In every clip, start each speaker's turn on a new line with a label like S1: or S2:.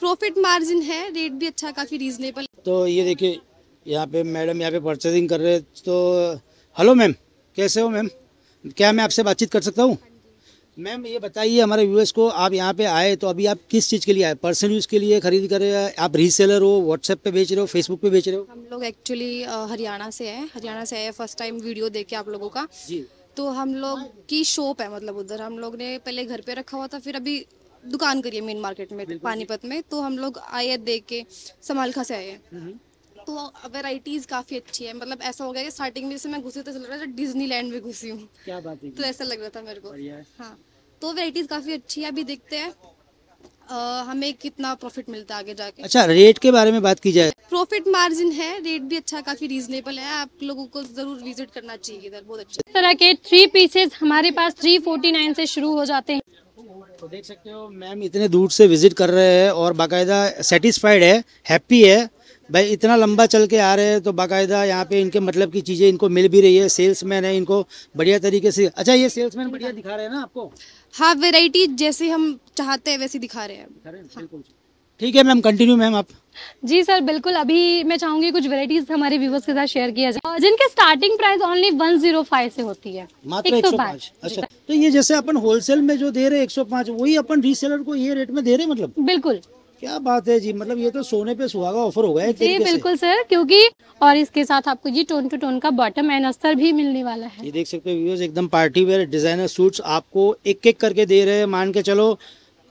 S1: Profit margin है rate भी अच्छा काफ़ी रीजनेबल
S2: तो ये देखिए यहाँ पे मैडम यहाँ पे परचेजिंग कर रहे तो हेलो मैम कैसे हो मैम क्या मैं आपसे बातचीत कर सकता हूँ मैम ये बताइए हमारे व्यूअर्स को आप यहाँ पे आए तो अभी आप किस चीज़ के लिए आए पर्सनल यूज़ के लिए खरीद कर रहे हैं आप रीसेलर हो व्हाट्सएप पे बेच रहे हो फेसबुक पे बेच रहे हो हम
S1: लोग एक्चुअली हरियाणा से हैं हरियाणा से आए फर्स्ट टाइम वीडियो देखे आप लोगों का जी तो हम लोग की शॉप है मतलब उधर हम लोग ने पहले घर पे रखा हुआ था फिर अभी दुकान करिए मेन मार्केट में पानीपत में तो हम लोग आए देख के समालखा से आए हम्म। तो वेराइटीज काफी अच्छी है मतलब ऐसा हो गया कि स्टार्टिंग में जैसे मैं घुसी तो ऐसा लग रहा है लैंड में घुसी हूँ
S2: क्या बात है तो ऐसा लग रहा था मेरे को
S1: हाँ तो वेराइटीज काफी अच्छी है अभी देखते हैं हमें कितना प्रॉफिट मिलता है आगे जाके अच्छा रेट
S2: के बारे में बात की जाए
S1: प्रॉफिट मार्जिन है रेट भी अच्छा काफी रीजनेबल है आप लोगों को जरूर विजिट करना चाहिए इधर बहुत अच्छा इस तरह के
S3: थ्री पीसेस हमारे पास थ्री फोर्टी नाइन से शुरू हो जाते हैं
S2: तो देख सकते हो मैम इतने दूर से विजिट कर रहे हैं और बाकायदा सेटिस्फाइड है हैप्पी है भाई इतना लंबा चल के आ रहे हैं तो बाकायदा यहाँ पे इनके मतलब की चीज़ें इनको मिल भी रही है सेल्समैन है इनको बढ़िया तरीके से अच्छा ये सेल्समैन बढ़िया
S1: दिखा रहे हैं ना आपको हाँ वेराइटी जैसे हम चाहते हैं वैसे दिखा रहे
S2: हैं हाँ। ठीक है मैम कंटिन्यू मैम आप
S3: जी सर बिल्कुल अभी मैं चाहूंगी कुछ वेराइटीज हमारे व्यूवर्स के साथ शेयर किया जाए जिनके स्टार्टिंग प्राइस ओनली 105 से होती है मात्र 105
S2: अच्छा तो ये जैसे अपन होलसेल में जो दे रहे 105 वही अपन रीसेलर को ये रेट में दे रहे मतलब बिल्कुल क्या बात है जी मतलब ये तो सोने पे सुहागा ऑफर हो गया जी बिल्कुल
S3: सर क्योंकि और इसके साथ आपको ये टोन टू टोन का बॉटम एंड अस्तर भी मिलने वाला है
S2: ये देख सकते हो व्यूअर्स एकदम पार्टी वेयर डिजाइनर सूट्स आपको एक एक करके दे रहे हैं मान के चलो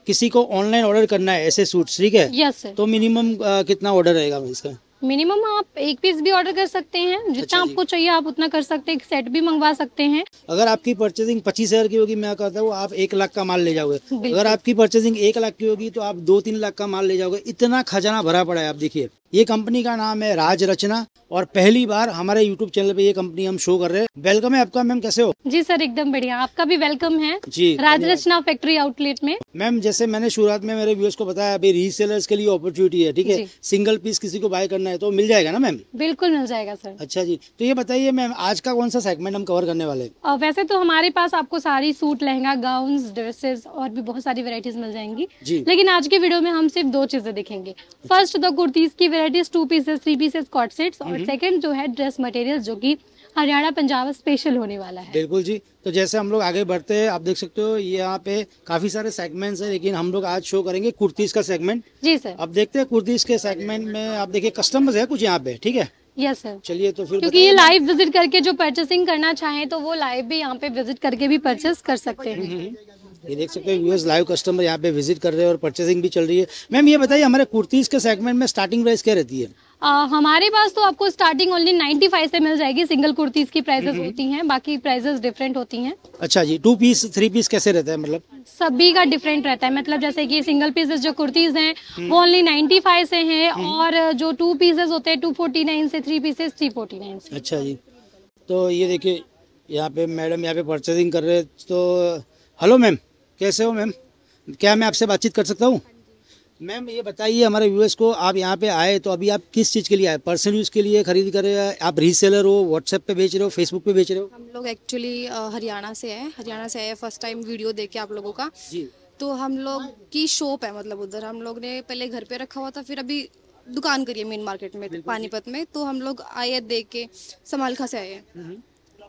S2: किसी को ऑनलाइन ऑर्डर करना है ऐसे सूट ठीक है यस yes, तो मिनिमम कितना ऑर्डर रहेगा इसका
S3: मिनिमम आप एक पीस भी ऑर्डर कर सकते हैं जितना अच्छा आपको चाहिए आप उतना कर सकते हैं एक सेट भी मंगवा सकते हैं
S2: अगर आपकी परचेसिंग पच्चीस हजार की होगी मैं कहता हूँ आप एक लाख का माल ले जाओगे अगर आपकी परचेसिंग एक लाख की होगी तो आप दो तीन लाख का माल ले जाओगे इतना खजाना भरा पड़ा है आप देखिए ये कंपनी का नाम है राज रचना और पहली बार हमारे यूट्यूब चैनल पे ये कंपनी हम शो कर रहे हैं वेलकम है आपका मैम कैसे हो
S3: जी सर एकदम बढ़िया आपका भी वेलकम है जी राज रचना फैक्ट्री आउटलेट में
S2: मैम जैसे मैंने शुरुआत में मेरे व्यूअर्स को बताया अभी रीसेलर्स के लिए अपॉर्चुनिटी है ठीक है सिंगल पीस किसी को बाय करना है तो मिल जाएगा ना मैम
S3: बिल्कुल मिल जाएगा सर
S2: अच्छा जी तो ये बताइए मैम आज का कौन सा सेगमेंट हम कवर करने वाले
S3: वैसे तो हमारे पास आपको सारी सूट लहंगा गाउन ड्रेसेस और भी बहुत सारी वेराइटीज मिल जाएंगी लेकिन आज के वीडियो में हम सिर्फ दो चीजें देखेंगे फर्स्ट दो कुर्तीज की varieties two pieces three pieces coord sets और सेकंड जो है ड्रेस मटेरियल जो कि हरियाणा पंजाब स्पेशल होने वाला है
S2: बिल्कुल जी तो जैसे हम लोग आगे बढ़ते हैं आप देख सकते हो यहाँ पे काफी सारे सेगमेंट्स हैं लेकिन हम लोग आज शो करेंगे कुर्तीज का सेगमेंट जी सर अब देखते हैं कुर्तीज के सेगमेंट में आप देखिए कस्टमर्स है कुछ यहाँ पे ठीक है यस सर चलिए तो फिर क्योंकि ये लाइव
S3: विजिट करके जो परचेसिंग करना चाहें तो वो लाइव भी यहाँ पे विजिट करके भी परचेस कर सकते हैं
S2: ये देख सकते हैं व्यूअर्स लाइव कस्टमर यहाँ पे विजिट कर रहे हैं और परचेसिंग भी चल रही है मैम ये बताइए हमारे कुर्तीज़ के सेगमेंट में स्टार्टिंग प्राइस क्या रहती है
S3: आ, हमारे पास तो आपको स्टार्टिंग ओनली 95 से मिल जाएगी सिंगल कुर्तीज की प्राइसेस हम्म, हम्म। होती हैं बाकी प्राइसेस डिफरेंट होती हैं
S2: अच्छा जी टू पीस थ्री पीस कैसे रहता है मतलब
S3: सभी का डिफरेंट रहता है मतलब जैसे कि सिंगल पीसेस जो कुर्तीज हैं वो ओनली हम्म। 95 से हैं और जो टू पीसेस होते हैं 249 से थ्री पीसेस थ्री से
S2: अच्छा जी तो ये देखिये यहाँ पे मैडम यहाँ पे परचेसिंग कर रहे तो हेलो मैम कैसे हो मैम क्या मैं आपसे बातचीत कर सकता हूँ मैम ये बताइए हमारे व्यूअर्स को आप यहाँ पे आए तो अभी आप किस चीज़ के लिए आए पर्सनल यूज़ के लिए खरीद कर रहे आप रीसेलर हो व्हाट्सएप पे बेच रहे हो फेसबुक पे बेच रहे हो हम
S1: लोग एक्चुअली हरियाणा से हैं हरियाणा से आए फर्स्ट टाइम वीडियो देखे आप लोगों का जी तो हम लोग की शॉप है मतलब उधर हम लोग ने पहले घर पे रखा हुआ था फिर अभी दुकान करिए मेन मार्केट में पानीपत में तो हम लोग आए देख के समालखा से आए हैं हम्म।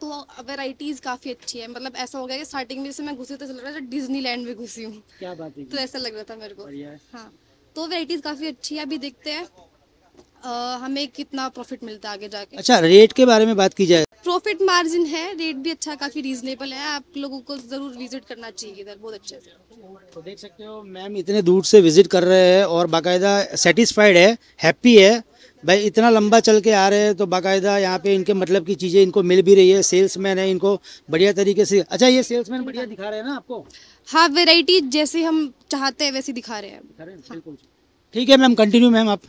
S1: तो वेराइटीज़ काफ़ी अच्छी है मतलब ऐसा हो गया कि स्टार्टिंग में से मैं घुसी तो चल लग रहा है लैंड में घुसी हूँ क्या बात है तो ऐसा लग रहा था मेरे को हाँ तो वेराइटीज़ काफ़ी अच्छी है अभी देखते हैं हमें कितना प्रॉफिट मिलता है आगे जाके अच्छा
S2: रेट के बारे में बात की जाए
S1: प्रॉफिट मार्जिन है रेट भी अच्छा काफी रीजनेबल है आप लोगों को जरूर
S2: विजिट करना चाहिए इधर बहुत अच्छे से तो देख सकते हो मैम इतने दूर से विजिट कर रहे हैं और बाकायदा सेटिस्फाइड है हैप्पी है भाई इतना लंबा चल के आ रहे हैं तो बाकायदा यहाँ पे इनके मतलब की चीज़ें इनको मिल भी रही है सेल्समैन है इनको बढ़िया तरीके से अच्छा ये सेल्समैन बढ़िया
S1: दिखा रहे हैं ना आपको हाँ वेराइटी जैसे हम चाहते हैं वैसी दिखा रहे
S2: हैं ठीक है मैम कंटिन्यू मैम आप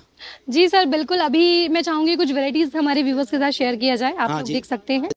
S3: जी सर बिल्कुल अभी मैं चाहूंगी कुछ वेराइटीज हमारे व्यूवर्स के साथ शेयर किया जाए आप हाँ, देख सकते हैं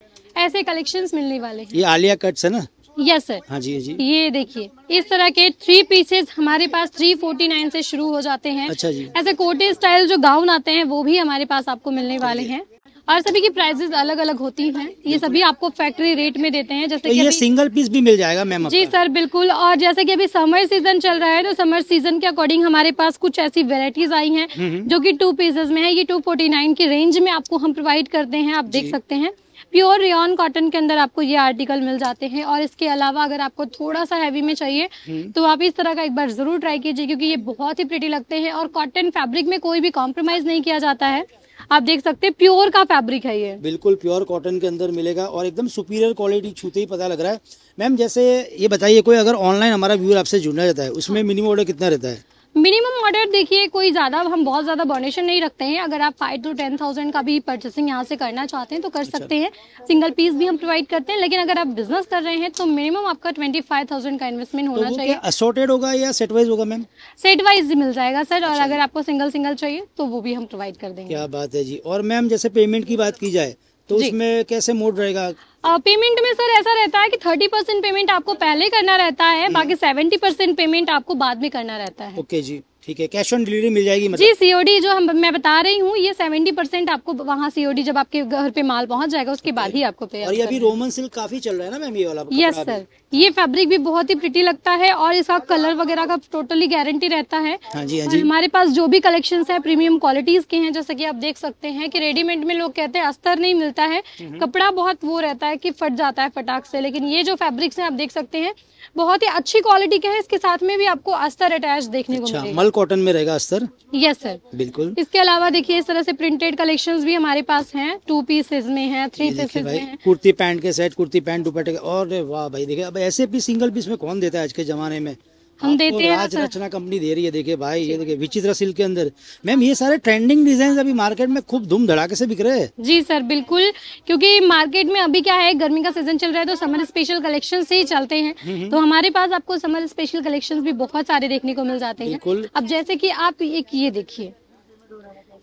S3: ऐसे कलेक्शंस मिलने वाले हैं ये
S2: आलिया कट्स है ना यस सर हाँ जी जी
S3: ये देखिए इस तरह के थ्री पीसेस हमारे पास थ्री फोर्टी नाइन से शुरू हो जाते हैं अच्छा जी ऐसे कोटे स्टाइल जो गाउन आते हैं वो भी हमारे पास आपको मिलने वाले हैं और सभी की प्राइजेज अलग अलग होती हैं ये सभी आपको फैक्ट्री रेट में देते हैं जैसे तो कि ये
S2: सिंगल पीस भी मिल जाएगा मैम जी
S3: सर बिल्कुल और जैसे कि अभी समर सीजन चल रहा है तो समर सीजन के अकॉर्डिंग हमारे पास कुछ ऐसी वेराइटीज आई हैं हम्म, हम्म। जो कि टू पीसेस में है ये टू फोर्टी नाइन की रेंज में आपको हम प्रोवाइड करते हैं आप देख सकते हैं प्योर रियॉन कॉटन के अंदर आपको ये आर्टिकल मिल जाते हैं और इसके अलावा अगर आपको थोड़ा सा हैवी में चाहिए हम्म। तो आप इस तरह का एक बार ज़रूर ट्राई कीजिए क्योंकि ये बहुत ही प्रिटी लगते हैं और कॉटन फैब्रिक में कोई भी कॉम्प्रोमाइज़ नहीं किया जाता है आप देख सकते हैं प्योर का फैब्रिक है ये
S2: बिल्कुल प्योर कॉटन के अंदर मिलेगा और एकदम सुपीरियर क्वालिटी छूते ही पता लग रहा है मैम जैसे ये बताइए कोई अगर ऑनलाइन हमारा व्यूअर आपसे जुड़ना रहता है उसमें मिनिमम हाँ। ऑर्डर कितना रहता है
S3: मिनिमम ऑर्डर देखिए कोई ज़्यादा हम बहुत ज़्यादा डोनेशन नहीं रखते हैं अगर आप फाइव टू टेन थाउजेंड का भी परचेसिंग यहाँ से करना चाहते हैं तो कर अच्छा। सकते हैं सिंगल पीस भी हम प्रोवाइड करते हैं लेकिन अगर आप बिजनेस कर रहे हैं तो मिनिमम आपका ट्वेंटी फाइव थाउजेंड का इन्वेस्टमेंट होना तो चाहिए
S2: असोटेड होगा या सेट वाइज होगा मैम
S3: सेट वाइज मिल जाएगा सर और अच्छा। अगर आपको सिंगल सिंगल चाहिए तो वो भी हम प्रोवाइड कर देंगे क्या
S2: बात है जी और मैम जैसे पेमेंट की बात की जाए तो उसमें कैसे मोड रहेगा
S3: पेमेंट में सर ऐसा रहता है कि थर्टी परसेंट पेमेंट आपको पहले करना रहता है हम्म। बाकी सेवेंटी परसेंट पेमेंट आपको बाद में करना रहता है
S2: ओके जी ठीक है कैश ऑन डिलीवरी मिल जाएगी मतलब? जी
S3: सीओडी जो हम मैं बता रही हूँ ये सेवेंटी परसेंट आपको वहाँ सीओडी जब आपके घर पे माल पहुँच जाएगा उसके बाद ही आपको पे और ये अभी
S2: रोमन सिल्क काफी चल रहा है ना मैम ये वाला यस सर
S3: ये फैब्रिक भी बहुत ही प्रिटी लगता है और इसका कलर वगैरह का टोटली गारंटी रहता है हाँ जी, हाँ जी। हमारे पास जो भी कलेक्शन है प्रीमियम क्वालिटीज के हैं जैसे कि आप देख सकते हैं कि रेडीमेड में लोग कहते हैं अस्तर नहीं मिलता है हम्म। कपड़ा बहुत वो रहता है कि फट जाता है फटाक से लेकिन ये जो फेब्रिक्स है आप देख सकते हैं बहुत ही अच्छी क्वालिटी के है इसके साथ में भी आपको अस्तर अटैच देखने को अच्छा, मल
S2: कॉटन में रहेगा अस्तर यस सर बिल्कुल
S3: इसके अलावा देखिए इस तरह से प्रिंटेड कलेक्शन भी हमारे पास है टू पीसेज में है थ्री पीसेज में
S2: कुर्ती पैंट के सेट कुर्ती पैंट दुपट्टे और वाह भाई देखिए ऐसे भी सिंगल पीस में कौन देता है आज के जमाने में
S3: हम देते हैं आज रचना
S2: कंपनी दे रही है देखिए भाई ये देखिए विचित्र सिल्क के अंदर मैम ये सारे ट्रेंडिंग डिजाइन अभी मार्केट में खूब धूम धड़ाके से बिक रहे हैं
S3: जी सर बिल्कुल क्योंकि मार्केट में अभी क्या है गर्मी का सीजन चल रहा है तो समर स्पेशल कलेक्शन ही चलते हैं हम्म, हम्म। तो हमारे पास आपको समर स्पेशल कलेक्शन भी बहुत सारे देखने को मिल जाते हैं अब जैसे की आप एक ये देखिए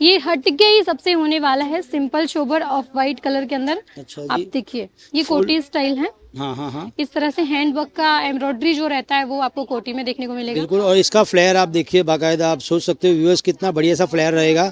S3: ये हटके ही सबसे होने वाला है simple sober off white colour के अंदर अच्छा आप देखिए ये कोटी स्टाइल है हाँ हाँ हाँ इस तरह से हैंड वर्क का एम्ब्रॉयडरी जो रहता है वो आपको कोटी में देखने को मिलेगा बिल्कुल
S2: और इसका फ्लेयर आप देखिए बाकायदा आप सोच सकते हो व्यूअर्स कितना बढ़िया सा फ्लेयर रहेगा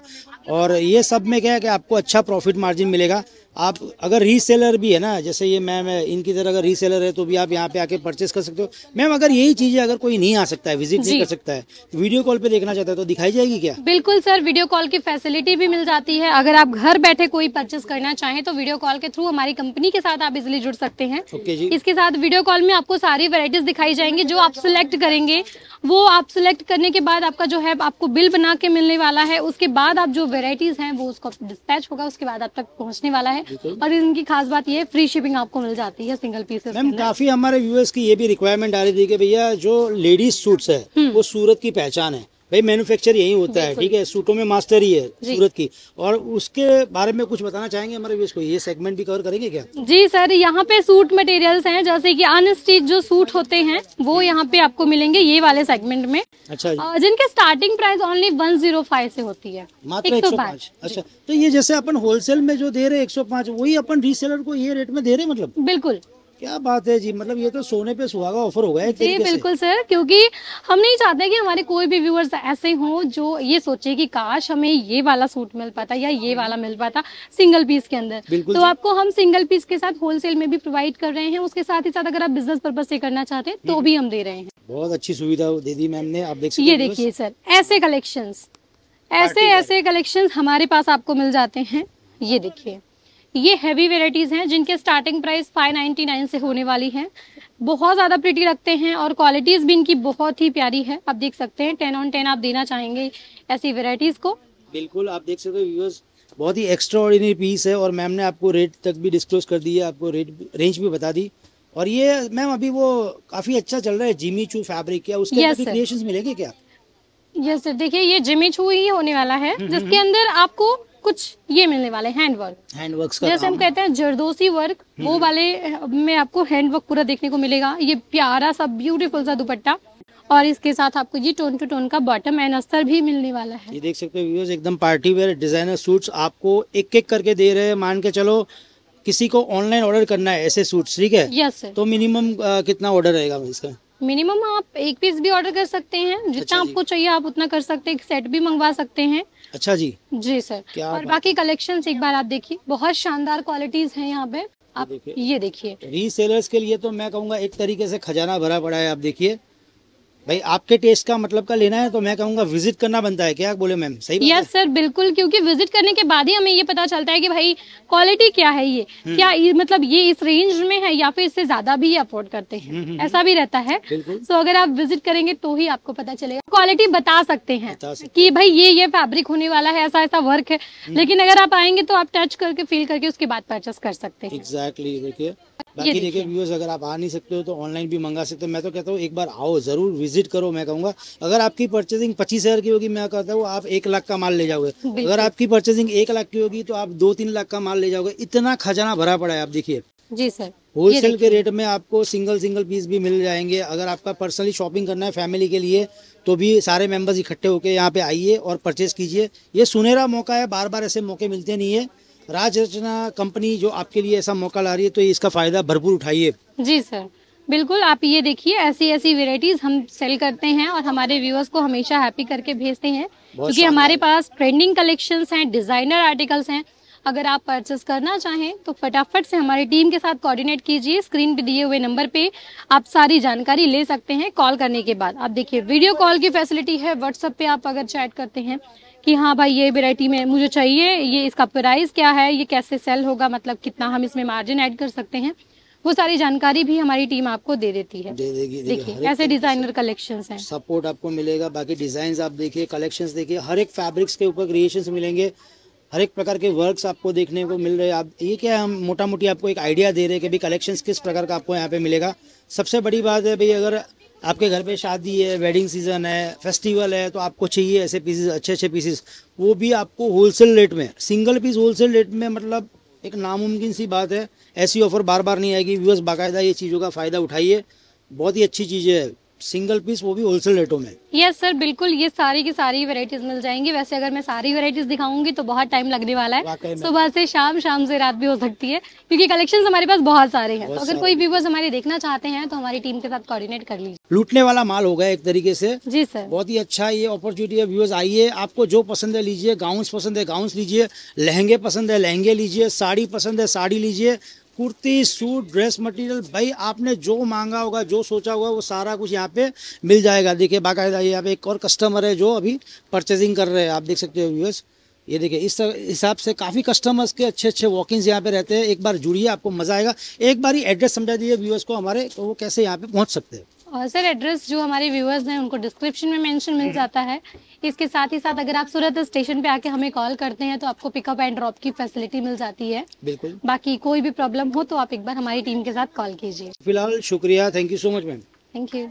S2: और ये सब में क्या है कि आपको अच्छा प्रॉफिट मार्जिन मिलेगा आप अगर रीसेलर भी है ना जैसे ये मैम है इनकी तरह अगर रीसेलर है तो भी आप यहाँ पे आके परचेस कर सकते हो मैम अगर यही चीजें अगर कोई नहीं आ सकता है विजिट नहीं कर सकता है वीडियो कॉल पे देखना चाहता है तो दिखाई जाएगी क्या
S3: बिल्कुल सर वीडियो कॉल की फैसिलिटी भी मिल जाती है अगर आप घर बैठे कोई परचेस करना चाहें तो वीडियो कॉल के थ्रू हमारी कंपनी के साथ आप इजिली जुड़ सकते हैं इसके साथ वीडियो कॉल में आपको सारी वेराइटीज दिखाई जाएंगी जो आप सिलेक्ट करेंगे वो आप सिलेक्ट करने के बाद आपका जो है आपको बिल बना के मिलने वाला है उसके बाद आप जो वेराइटीज हैं वो उसको डिस्पैच होगा उसके बाद आप तक पहुंचने वाला है तो। और इनकी खास बात ये फ्री शिपिंग आपको मिल जाती है सिंगल पीसेस मैम काफी
S2: हमारे व्यूअर्स की ये भी रिक्वायरमेंट आ रही थी कि भैया जो लेडीज सूट्स है हम्म। वो सूरत की पहचान है भाई मैन्युफैक्चर यही होता है ठीक है सूटों में मास्टर ही है सूरत की और उसके बारे में कुछ बताना चाहेंगे हमारे व्यूज को ये सेगमेंट भी कवर करेंगे क्या
S3: जी सर यहाँ पे सूट मटेरियल्स हैं जैसे कि अनस्टिच जो सूट होते हैं वो यहाँ पे आपको मिलेंगे ये वाले सेगमेंट में अच्छा जिनके starting price only one zero five से होती है मात्र एक सौ पाँच अच्छा
S2: तो ये जैसे अपन होलसेल में जो दे रहे एक सौ वही अपन रीसेलर को ये रेट में दे रहे मतलब बिल्कुल क्या बात है जी मतलब ये तो सोने पे सुहागा ऑफर हो गया जी बिल्कुल
S3: सर क्योंकि हम नहीं चाहते कि हमारे कोई भी व्यूअर्स ऐसे हो जो ये सोचे कि काश हमें ये वाला सूट मिल पाता या ये वाला मिल पाता सिंगल पीस के अंदर तो आपको हम सिंगल पीस के साथ होलसेल में भी प्रोवाइड कर रहे हैं उसके साथ ही साथ अगर आप बिजनेस पर्पज से करना चाहते हैं तो हम्म। भी हम दे रहे हैं
S2: बहुत अच्छी सुविधा दे दी मैम ने आप देखिए ये देखिए
S3: सर ऐसे कलेक्शन ऐसे ऐसे कलेक्शन हमारे पास आपको मिल जाते हैं ये देखिए ये हैवी वेराइटीज़ हैं जिनके स्टार्टिंग प्राइस 599 से होने वाली हैं बहुत ज़्यादा प्रिटी लगते हैं और क्वालिटीज़ भी इनकी बहुत ही प्यारी है आप देख सकते हैं टेन ऑन टेन आप देना चाहेंगे ऐसी वेराइटीज़ को
S2: बिल्कुल आप देख सकते हो व्यूअर्स बहुत ही एक्स्ट्रा ऑर्डिनरी पीस है और मैम ने आपको रेट तक भी डिस्क्लोज कर दी है आपको रेट रेंज भी बता दी और ये मैम अभी वो काफ़ी अच्छा चल रहा है जिमी चू फैब्रिक क्या उसके yes, क्रिएशन मिलेंगे क्या
S3: यस yes, सर देखिए ये जिमी चू ही होने वाला है हम्म, हम्म, जिसके हम्म। अंदर आपको कुछ ये मिलने वाले हैंड वर्क
S2: हैंड वर्क जैसे हम कहते
S3: हैं जरदोसी वर्क हम्म। वो वाले में आपको हैंड वर्क पूरा देखने को मिलेगा ये प्यारा सा ब्यूटीफुल सा दुपट्टा और इसके साथ आपको ये टोन टू टोन का बॉटम एंड अस्तर भी मिलने वाला है ये
S2: देख सकते हो एकदम पार्टी वेयर डिजाइनर सूट्स आपको एक एक करके दे रहे हैं मान के चलो किसी को ऑनलाइन ऑर्डर करना है ऐसे सूट्स ठीक है यस तो मिनिमम कितना ऑर्डर रहेगा इसका
S3: मिनिमम आप एक पीस भी ऑर्डर कर सकते हैं अच्छा जितना अच्छा आपको चाहिए आप उतना कर सकते हैं सेट भी मंगवा सकते हैं अच्छा जी जी सर और बाकी कलेक्शन एक बार आप देखिए बहुत शानदार क्वालिटीज हैं यहाँ पे
S2: आप ये देखिए रीसेलर्स के लिए तो मैं कहूँगा एक तरीके से खजाना भरा पड़ा है आप देखिए भाई आपके टेस्ट का मतलब का लेना है तो मैं कहूँगा विजिट करना बनता है क्या बोले मैम सही यस सर
S3: बिल्कुल क्योंकि विजिट करने के बाद ही हमें ये पता चलता है कि भाई क्वालिटी क्या है ये हम्म। क्या मतलब ये इस रेंज में है या फिर इससे ज्यादा भी अफोर्ड करते हैं हम्म, हम्म, ऐसा भी रहता है सो अगर आप विजिट करेंगे तो ही आपको पता चलेगा क्वालिटी बता सकते हैं की भाई ये ये फेब्रिक होने वाला है ऐसा ऐसा वर्क है लेकिन अगर आप आएंगे तो आप टच करके फील करके उसके बाद परचेस कर सकते हैं
S2: एग्जैक्टली देखिए बाकी देखिए व्यूअर्स अगर आप आ नहीं सकते हो तो ऑनलाइन भी मंगा सकते हो मैं तो कहता हूँ एक बार आओ ज़रूर विजिट करो मैं कहूँगा अगर आपकी परचेजिंग पच्चीस हज़ार की होगी मैं कहता हूँ आप एक लाख का माल ले जाओगे अगर आपकी परचेजिंग एक लाख की होगी तो आप दो तीन लाख का माल ले जाओगे इतना खजाना भरा पड़ा है आप देखिए
S3: जी सर होलसेल के रेट
S2: में आपको सिंगल सिंगल पीस भी मिल जाएंगे अगर आपका पर्सनली शॉपिंग करना है फैमिली के लिए तो भी सारे मेंबर्स इकट्ठे होकर यहाँ पे आइए और परचेज कीजिए ये सुनहरा मौका है बार बार ऐसे मौके मिलते नहीं है राज रचना कंपनी जो आपके लिए ऐसा मौका ला रही है तो इसका फायदा भरपूर उठाइए
S3: जी सर बिल्कुल आप ये देखिए ऐसी ऐसी वेराइटीज हम सेल करते हैं और हमारे व्यूअर्स को हमेशा हैप्पी करके भेजते हैं क्योंकि हमारे पास ट्रेंडिंग कलेक्शन हैं डिजाइनर आर्टिकल्स हैं अगर आप परचेस करना चाहें तो फटाफट से हमारी टीम के साथ कोऑर्डिनेट कीजिए स्क्रीन पे दिए हुए नंबर पे आप सारी जानकारी ले सकते हैं कॉल करने के बाद आप देखिए वीडियो कॉल की फैसिलिटी है व्हाट्सएप पे आप अगर चैट करते हैं कि हाँ भाई ये वेराइटी में मुझे चाहिए ये इसका प्राइस क्या है ये कैसे सेल होगा मतलब कितना हम इसमें मार्जिन ऐड कर सकते हैं वो सारी जानकारी भी हमारी टीम आपको दे देती है दे
S2: देगी देखिए ऐसे
S3: डिजाइनर कलेक्शन हैं
S2: सपोर्ट आपको मिलेगा बाकी डिजाइन आप देखिए कलेक्शन देखिए हर एक फैब्रिक्स के ऊपर क्रिएशन मिलेंगे हर एक प्रकार के वर्क्स आपको देखने को मिल रहे हैं आप ये क्या हम मोटा मोटी आपको एक आइडिया दे रहे हैं कि भी कलेक्शंस किस प्रकार का आपको यहाँ पे मिलेगा सबसे बड़ी बात है भाई अगर आपके घर पे शादी है वेडिंग सीजन है फेस्टिवल है तो आपको चाहिए ऐसे पीसेस अच्छे अच्छे पीसेस वो भी आपको होलसेल रेट में सिंगल पीस होलसेल रेट में मतलब एक नामुमकिन सी बात है ऐसी ऑफर बार बार नहीं आएगी व्यूअर्स बाकायदा ये चीज़ों का फ़ायदा उठाइए बहुत ही अच्छी चीज़ें है सिंगल पीस वो भी होलसेल रेटों में
S3: यस yes, सर बिल्कुल ये सारी की सारी वेराइटीज मिल जाएंगी वैसे अगर मैं सारी वेराइटीज दिखाऊंगी तो बहुत टाइम लगने वाला है सुबह से शाम शाम से रात भी हो सकती है क्योंकि कलेक्शन हमारे पास बहुत सारे हैं तो अगर कोई व्यूवर्स हमारे देखना चाहते हैं तो हमारी टीम के साथ कोऑर्डिनेट कर लीजिए
S2: लूटने वाला माल होगा एक तरीके से जी सर बहुत ही अच्छा ये अपॉर्चुनिटी है व्यूवर्स आइए आपको जो पसंद है लीजिए गाउन पसंद है गाउन लीजिए लहंगे पसंद है लहंगे लीजिए साड़ी पसंद है साड़ी लीजिए कुर्ती सूट ड्रेस मटेरियल भाई आपने जो मांगा होगा जो सोचा होगा वो सारा कुछ यहाँ पे मिल जाएगा देखिए बाकायदा यहाँ पे एक और कस्टमर है जो अभी परचेजिंग कर रहे हैं आप देख सकते हो व्यूअर्स ये देखिए इस हिसाब से काफ़ी कस्टमर्स के अच्छे अच्छे वॉकिंग्स यहाँ पे रहते हैं एक बार जुड़िए आपको मज़ा आएगा एक बार ही एड्रेस समझा दीजिए व्यूअर्स को हमारे तो वो कैसे यहाँ पर पहुँच सकते हैं
S3: और सर एड्रेस जो हमारे व्यूअर्स हैं उनको डिस्क्रिप्शन में मेंशन मिल हम्म। जाता है इसके साथ ही साथ अगर आप सूरत स्टेशन पे आके हमें कॉल करते हैं तो आपको पिकअप एंड ड्रॉप की फैसिलिटी मिल जाती है बिल्कुल बाकी कोई भी प्रॉब्लम हो तो आप एक बार हमारी टीम के साथ कॉल कीजिए
S2: फिलहाल शुक्रिया thank you so much ma'am
S3: thank you